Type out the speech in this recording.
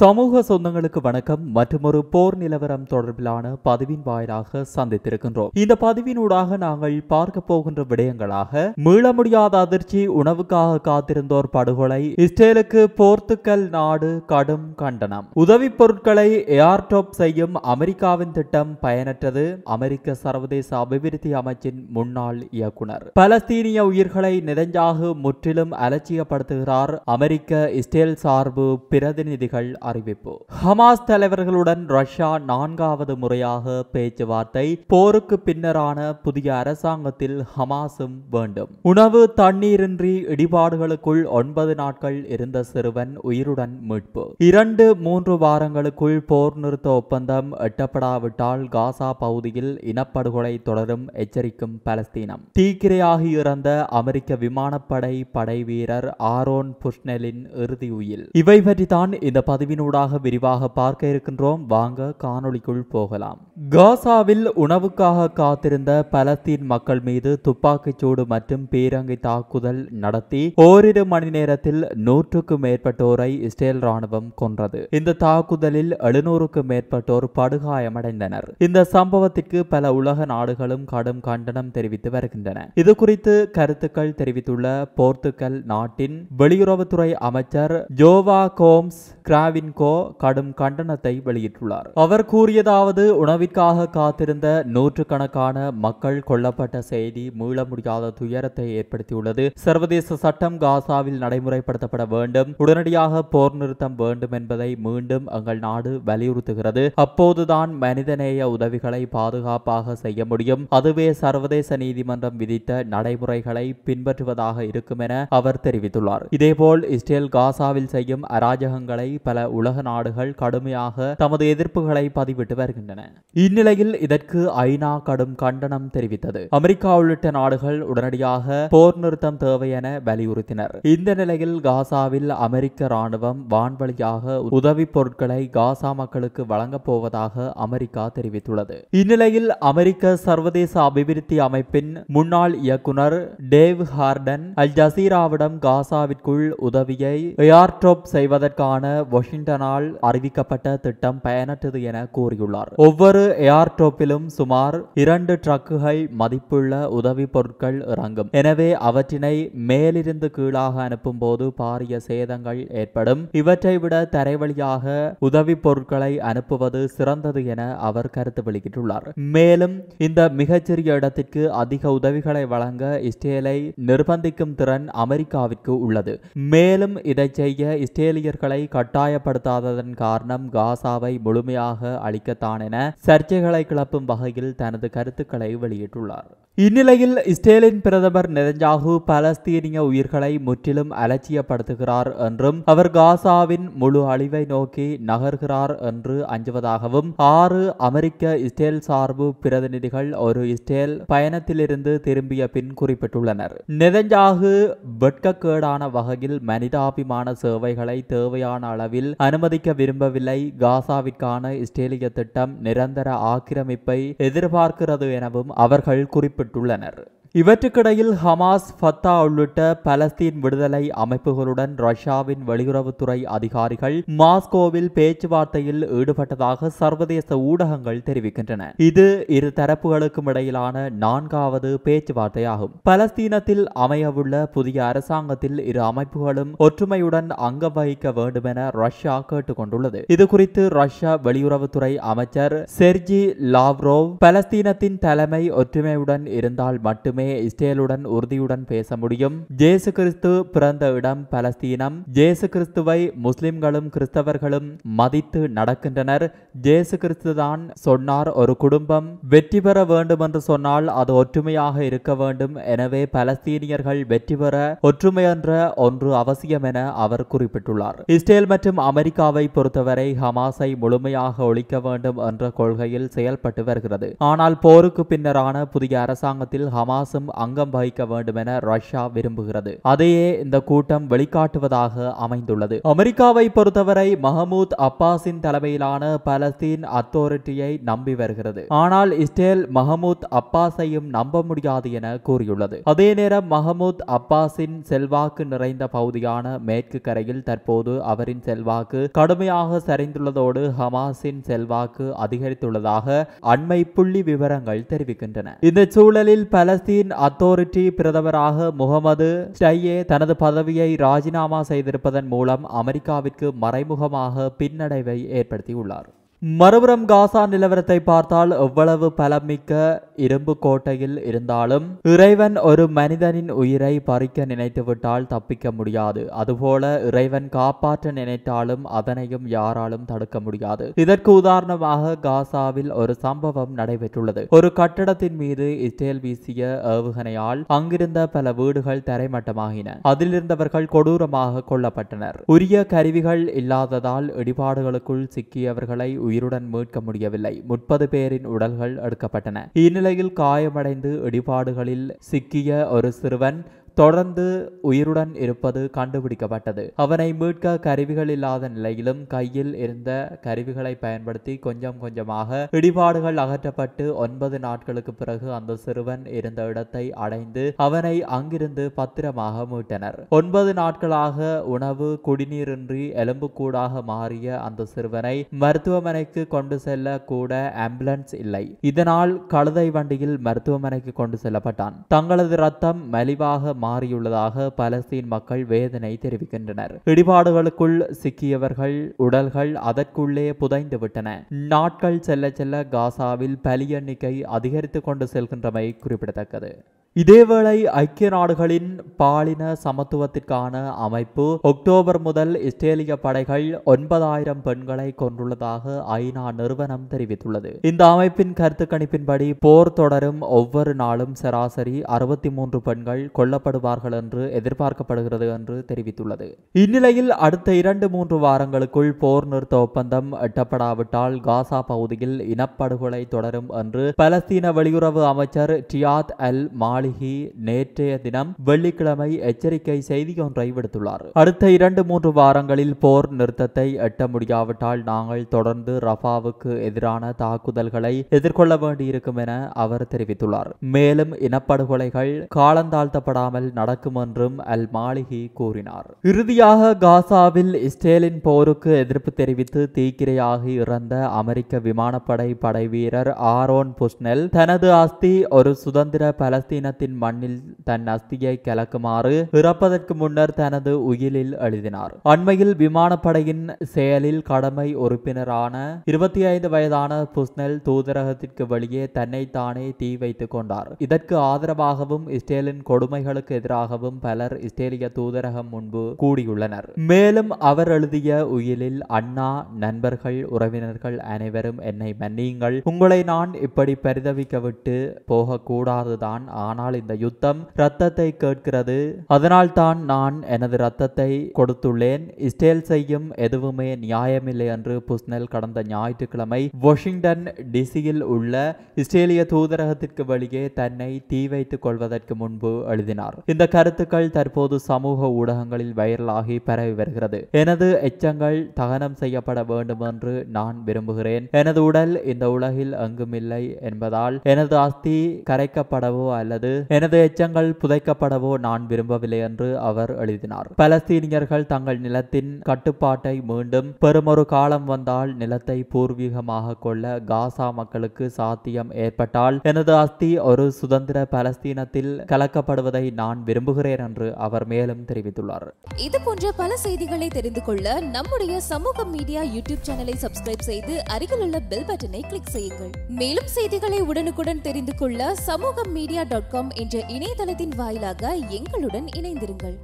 சமூக சொந்தங்களுக்கு வணக்கம் மற்றொரு போர் நிலவரம் தொடர்பிலான பதிவின் வாயிலாக சந்தித்திருக்கின்றோம் இந்த பதிவினூடாக நாங்கள் பார்க்க போகின்ற விடயங்களாக மீள முடியாத அதிர்ச்சி உணவுக்காக காத்திருந்தோர் படுகொலை இஸ்ரேலுக்கு போர்த்துக்கல் நாடு கடும் கண்டனம் உதவி பொருட்களை ஏர்டாப் செய்யும் அமெரிக்காவின் திட்டம் பயனற்றது அமெரிக்க சர்வதேச அபிவிருத்தி அமைச்சின் முன்னாள் இயக்குனர் பலஸ்தீனிய உயிர்களை நெதஞ்சாக முற்றிலும் அலட்சியப்படுத்துகிறார் அமெரிக்க இஸ்ரேல் சார்பு பிரதிநிதிகள் அறிவிப்பு ஹமாஸ் தலைவர்களுடன் ரஷ்யா நான்காவது முறையாக பேச்சுவார்த்தை போருக்கு பின்னரான புதிய அரசாங்கத்தில் ஹமாஸும் வேண்டும் உணவு தண்ணீரின்றி இடிபாடுகளுக்குள் ஒன்பது நாட்கள் இருந்த சிறுவன் உயிருடன் மீட்பு இரண்டு மூன்று வாரங்களுக்குள் போர் நிறுத்த ஒப்பந்தம் எட்டப்படாவிட்டால் காசா பகுதியில் இனப்படுகொலை தொடரும் எச்சரிக்கும் பலஸ்தீனம் தீக்கிரையாகி இறந்த அமெரிக்க விமானப்படை படை வீரர் ஆரோன் புஷ்னலின் இறுதி உயில் இவை பற்றி தான் இந்த பதிவின் காணொளியினூடாக விரிவாக பார்க்க இருக்கின்றோம் வாங்க காணொளிக்குள் போகலாம் காசாவில் உணவுக்காக காத்திருந்த பலத்தீன் மக்கள் மீது சூடு மற்றும் பீரங்கி தாக்குதல் நடத்தி ஓரிரு மணி நேரத்தில் நூற்றுக்கும் மேற்பட்டோரை இஸ்ரேல் ராணுவம் கொன்றது இந்த தாக்குதலில் எழுநூறுக்கும் மேற்பட்டோர் படுகாயமடைந்தனர் இந்த சம்பவத்திற்கு பல உலக நாடுகளும் கடும் கண்டனம் தெரிவித்து வருகின்றன இது குறித்து கருத்துக்கள் தெரிவித்துள்ள போர்த்துகல் நாட்டின் வெளியுறவுத்துறை அமைச்சர் ஜோவா கோம்ஸ் கிராவின் மார்டின்கோ கடும் கண்டனத்தை வெளியிட்டுள்ளார் அவர் கூறியதாவது உணவிற்காக காத்திருந்த நூற்றுக்கணக்கான மக்கள் கொல்லப்பட்ட செய்தி மீள முடியாத துயரத்தை ஏற்படுத்தியுள்ளது சர்வதேச சட்டம் காசாவில் நடைமுறைப்படுத்தப்பட வேண்டும் உடனடியாக போர் நிறுத்தம் வேண்டும் என்பதை மீண்டும் எங்கள் நாடு வலியுறுத்துகிறது அப்போதுதான் மனிதநேய உதவிகளை பாதுகாப்பாக செய்ய முடியும் அதுவே சர்வதேச நீதிமன்றம் விதித்த நடைமுறைகளை பின்பற்றுவதாக இருக்கும் என அவர் தெரிவித்துள்ளார் இதேபோல் இஸ்ரேல் காசாவில் செய்யும் அராஜகங்களை பல உலக நாடுகள் கடுமையாக தமது எதிர்ப்புகளை பதிவிட்டு வருகின்றன இந்நிலையில் இதற்கு ஐநா கடும் கண்டனம் தெரிவித்தது அமெரிக்கா உள்ளிட்ட நாடுகள் உடனடியாக போர் நிறுத்தம் தேவை என வலியுறுத்தினர் இந்த நிலையில் காசாவில் அமெரிக்க ராணுவம் வான்வழியாக உதவி பொருட்களை காசா மக்களுக்கு வழங்கப் போவதாக அமெரிக்கா தெரிவித்துள்ளது இந்நிலையில் அமெரிக்க சர்வதேச அபிவிருத்தி அமைப்பின் முன்னாள் இயக்குனர் டேவ் ஹார்டன் அல் ஜசீராவிடம் காசாவிற்குள் உதவியை செய்வதற்கான வாஷிங்டன் கிளின்டனால் அறிவிக்கப்பட்ட திட்டம் பயனற்றது என கூறியுள்ளார் ஒவ்வொரு ஏர்டோப்பிலும் சுமார் இரண்டு ட்ரக்குகள் மதிப்புள்ள உதவி பொருட்கள் இறங்கும் எனவே அவற்றினை மேலிருந்து கீழாக அனுப்பும் போது பாரிய சேதங்கள் ஏற்படும் இவற்றை விட தரைவழியாக உதவி பொருட்களை அனுப்புவது சிறந்தது என அவர் கருத்து வெளியிட்டுள்ளார் மேலும் இந்த மிகச்சிறிய இடத்திற்கு அதிக உதவிகளை வழங்க இஸ்ரேலை நிர்பந்திக்கும் திறன் அமெரிக்காவிற்கு உள்ளது மேலும் இதை செய்ய இஸ்ரேலியர்களை கட்டாயப்படுத்த பயன்படுத்தாததன் காரணம் காசாவை முழுமையாக அளிக்கத்தான் என சர்ச்சைகளை கிளப்பும் வகையில் தனது கருத்துக்களை வெளியிட்டுள்ளார் இந்நிலையில் இஸ்ரேலின் பிரதமர் நெதஞ்சாகு பலஸ்தீனிய உயிர்களை முற்றிலும் அலட்சியப்படுத்துகிறார் என்றும் அவர் காசாவின் முழு அழிவை நோக்கி நகர்கிறார் என்று அஞ்சுவதாகவும் ஆறு அமெரிக்க இஸ்ரேல் சார்பு பிரதிநிதிகள் ஒரு இஸ்ரேல் பயணத்திலிருந்து திரும்பிய பின் குறிப்பிட்டுள்ளனர் நெதஞ்சாகு வெட்கக்கேடான வகையில் மனிதாபிமான சேவைகளை தேவையான அளவில் அனுமதிக்க விரும்பவில்லை காசாவிற்கான இஸ்ரேலிய திட்டம் நிரந்தர ஆக்கிரமிப்பை எதிர்பார்க்கிறது எனவும் அவர்கள் குறிப்பிட்டு ஈடுபட்டுள்ளனர் இவற்றுக்கிடையில் ஹமாஸ் ஃபத்தா உள்ளிட்ட பலஸ்தீன் விடுதலை அமைப்புகளுடன் ரஷ்யாவின் வெளியுறவுத்துறை அதிகாரிகள் மாஸ்கோவில் பேச்சுவார்த்தையில் ஈடுபட்டதாக சர்வதேச ஊடகங்கள் தெரிவிக்கின்றன இது இரு தரப்புகளுக்கும் இடையிலான நான்காவது பேச்சுவார்த்தையாகும் பலஸ்தீனத்தில் அமையவுள்ள புதிய அரசாங்கத்தில் இரு அமைப்புகளும் ஒற்றுமையுடன் அங்கம் வகிக்க வேண்டும் என ரஷ்யா கேட்டுக்கொண்டுள்ளது இது குறித்து ரஷ்யா வெளியுறவுத்துறை அமைச்சர் செர்ஜி லாவ்ரோவ் பலஸ்தீனத்தின் தலைமை ஒற்றுமையுடன் இருந்தால் மட்டுமே மட்டுமே இஸ்ரேலுடன் உறுதியுடன் பேச முடியும் ஜேசு கிறிஸ்து பிறந்த இடம் பலஸ்தீனம் ஜேசு கிறிஸ்துவை முஸ்லிம்களும் கிறிஸ்தவர்களும் மதித்து நடக்கின்றனர் ஜேசு கிறிஸ்து தான் சொன்னார் ஒரு குடும்பம் வெற்றி பெற வேண்டும் என்று சொன்னால் அது ஒற்றுமையாக இருக்க வேண்டும் எனவே பலஸ்தீனியர்கள் வெற்றி பெற ஒற்றுமை என்ற ஒன்று அவசியம் என அவர் குறிப்பிட்டுள்ளார் இஸ்ரேல் மற்றும் அமெரிக்காவை பொறுத்தவரை ஹமாஸை முழுமையாக ஒழிக்க வேண்டும் என்ற கொள்கையில் செயல்பட்டு வருகிறது ஆனால் போருக்கு பின்னரான புதிய அரசாங்கத்தில் ஹமாஸ் ஹமாஸும் அங்கம் வகிக்க வேண்டும் என ரஷ்யா விரும்புகிறது அதையே இந்த கூட்டம் வெளிக்காட்டுவதாக அமைந்துள்ளது அமெரிக்காவை பொறுத்தவரை மஹமூத் அப்பாஸின் தலைமையிலான பலஸ்தீன் அத்தாரிட்டியை நம்பி வருகிறது ஆனால் இஸ்ரேல் மஹமூத் அப்பாஸையும் நம்ப முடியாது என கூறியுள்ளது அதே நேரம் மஹமூத் அப்பாஸின் செல்வாக்கு நிறைந்த பகுதியான மேற்கு கரையில் தற்போது அவரின் செல்வாக்கு கடுமையாக சரிந்துள்ளதோடு ஹமாஸின் செல்வாக்கு அதிகரித்துள்ளதாக அண்மை புள்ளி விவரங்கள் தெரிவிக்கின்றன இந்த சூழலில் பலஸ்தீன் துருக்கியின் அத்தோரிட்டி பிரதமராக முகமது ஸ்டையே தனது பதவியை ராஜினாமா செய்திருப்பதன் மூலம் அமெரிக்காவிற்கு மறைமுகமாக பின்னடைவை ஏற்படுத்தியுள்ளார் மறுபுறம் காசா நிலவரத்தை பார்த்தால் எவ்வளவு பலமிக்க இரும்பு கோட்டையில் இருந்தாலும் இறைவன் ஒரு மனிதனின் உயிரை பறிக்க நினைத்துவிட்டால் தப்பிக்க முடியாது அதுபோல இறைவன் காப்பாற்ற நினைத்தாலும் அதனையும் யாராலும் தடுக்க முடியாது இதற்கு உதாரணமாக காசாவில் ஒரு சம்பவம் நடைபெற்றுள்ளது ஒரு கட்டடத்தின் மீது இஸ்ரேல் வீசிய ஏவுகணையால் அங்கிருந்த பல வீடுகள் தரைமட்டமாகின அதிலிருந்தவர்கள் கொடூரமாக கொல்லப்பட்டனர் உரிய கருவிகள் இல்லாததால் இடிபாடுகளுக்குள் சிக்கியவர்களை உயிருடன் மீட்க முடியவில்லை முப்பது பேரின் உடல்கள் எடுக்கப்பட்டன இந்நிலையில் காயமடைந்து இடிபாடுகளில் சிக்கிய ஒரு சிறுவன் தொடர்ந்து உயிருடன் இருப்பது கண்டுபிடிக்கப்பட்டது அவனை மீட்க கருவிகள் இல்லாத நிலையிலும் கையில் இருந்த கருவிகளை பயன்படுத்தி கொஞ்சம் கொஞ்சமாக இடிபாடுகள் அகற்றப்பட்டு ஒன்பது நாட்களுக்கு பிறகு அந்த சிறுவன் இருந்த இடத்தை அடைந்து அவனை அங்கிருந்து பத்திரமாக மீட்டனர் ஒன்பது நாட்களாக உணவு குடிநீரின்றி எலும்புக்கூடாக மாறிய அந்த சிறுவனை மருத்துவமனைக்கு கொண்டு செல்ல கூட ஆம்புலன்ஸ் இல்லை இதனால் கழுதை வண்டியில் மருத்துவமனைக்கு கொண்டு செல்லப்பட்டான் தங்களது ரத்தம் மலிவாக மாறியுள்ளதாக பலஸ்தீன் மக்கள் வேதனை தெரிவிக்கின்றனர் இடிபாடுகளுக்குள் சிக்கியவர்கள் உடல்கள் அதற்குள்ளே புதைந்துவிட்டன நாட்கள் செல்ல செல்ல காசாவில் பலி எண்ணிக்கை அதிகரித்துக் கொண்டு செல்கின்றமை குறிப்பிடத்தக்கது இதேவேளை ஐக்கிய நாடுகளின் பாலின சமத்துவத்திற்கான அமைப்பு அக்டோபர் முதல் இஸ்ரேலிய படைகள் ஒன்பதாயிரம் பெண்களை கொன்றுள்ளதாக ஐநா நிறுவனம் தெரிவித்துள்ளது இந்த அமைப்பின் கருத்து கணிப்பின்படி போர் தொடரும் ஒவ்வொரு நாளும் சராசரி அறுபத்தி மூன்று பெண்கள் கொல்லப்படுவார்கள் என்று எதிர்பார்க்கப்படுகிறது என்று தெரிவித்துள்ளது இந்நிலையில் அடுத்த இரண்டு மூன்று வாரங்களுக்குள் போர் நிறுத்த ஒப்பந்தம் எட்டப்படாவிட்டால் காசா பகுதியில் இனப்படுகொலை தொடரும் என்று பலஸ்தீன வெளியுறவு அமைச்சர் டியாத் அல் மாலி மாளிகை நேற்றைய தினம் வெள்ளிக்கிழமை எச்சரிக்கை செய்தி ஒன்றை விடுத்துள்ளார் அடுத்த இரண்டு மூன்று வாரங்களில் போர் நிறுத்தத்தை எட்ட முடியாவிட்டால் நாங்கள் தொடர்ந்து ரஃபாவுக்கு எதிரான தாக்குதல்களை எதிர்கொள்ள வேண்டியிருக்கும் என அவர் தெரிவித்துள்ளார் மேலும் இனப்படுகொலைகள் காலந்தாழ்த்தப்படாமல் நடக்கும் என்றும் அல் மாளிகி கூறினார் இறுதியாக காசாவில் இஸ்ரேலின் போருக்கு எதிர்ப்பு தெரிவித்து தீக்கிரையாகி இறந்த அமெரிக்க விமானப்படை படைவீரர் ஆரோன் புஷ்னெல் தனது அஸ்தி ஒரு சுதந்திர பலஸ்தீன இனத்தின் மண்ணில் தன் அஸ்தியை கலக்குமாறு இறப்பதற்கு முன்னர் தனது உயிலில் எழுதினார் அண்மையில் விமானப்படையின் செயலில் கடமை உறுப்பினரான இருபத்தி ஐந்து வயதான புஸ்னல் தூதரகத்திற்கு வெளியே தன்னை தீ வைத்துக் கொண்டார் இதற்கு ஆதரவாகவும் இஸ்ரேலின் கொடுமைகளுக்கு எதிராகவும் பலர் இஸ்ரேலிய தூதரகம் முன்பு கூடியுள்ளனர் மேலும் அவர் எழுதிய உயிலில் அண்ணா நண்பர்கள் உறவினர்கள் அனைவரும் என்னை மன்னியுங்கள் உங்களை நான் இப்படி பரிதவிக்க விட்டு போகக்கூடாதுதான் ஆனால் ஆனால் இந்த யுத்தம் ரத்தத்தை கேட்கிறது அதனால் தான் நான் எனது ரத்தத்தை கொடுத்துள்ளேன் இஸ்ரேல் செய்யும் எதுவுமே நியாயமில்லை என்று புஸ்னெல் கடந்த ஞாயிற்றுக்கிழமை வாஷிங்டன் டிசியில் உள்ள இஸ்ரேலிய தூதரகத்திற்கு வெளியே தன்னை தீ வைத்துக் கொள்வதற்கு முன்பு எழுதினார் இந்த கருத்துக்கள் தற்போது சமூக ஊடகங்களில் வைரலாகி பரவி வருகிறது எனது எச்சங்கள் தகனம் செய்யப்பட வேண்டும் என்று நான் விரும்புகிறேன் எனது உடல் இந்த உலகில் அங்குமில்லை என்பதால் எனது அஸ்தி கரைக்கப்படவோ அல்லது கொண்டு எனது எச்சங்கள் புதைக்கப்படவோ நான் விரும்பவில்லை என்று அவர் எழுதினார் பலஸ்தீனியர்கள் தங்கள் நிலத்தின் கட்டுப்பாட்டை மீண்டும் பெருமொரு காலம் வந்தால் நிலத்தை பூர்வீகமாக கொள்ள காசா மக்களுக்கு சாத்தியம் ஏற்பட்டால் எனது அஸ்தி ஒரு சுதந்திர பலஸ்தீனத்தில் கலக்கப்படுவதை நான் விரும்புகிறேன் என்று அவர் மேலும் தெரிவித்துள்ளார் இது போன்ற பல செய்திகளை தெரிந்து கொள்ள நம்முடைய சமூக மீடியா யூடியூப் சேனலை சப்ஸ்கிரைப் செய்து அருகில் உள்ள பெல் பட்டனை கிளிக் செய்யுங்கள் மேலும் செய்திகளை உடனுக்குடன் தெரிந்து கொள்ள சமூக மீடியா டாட் காம் என்ற இணையதளத்தின் வாயிலாக எங்களுடன் இணைந்திருங்கள்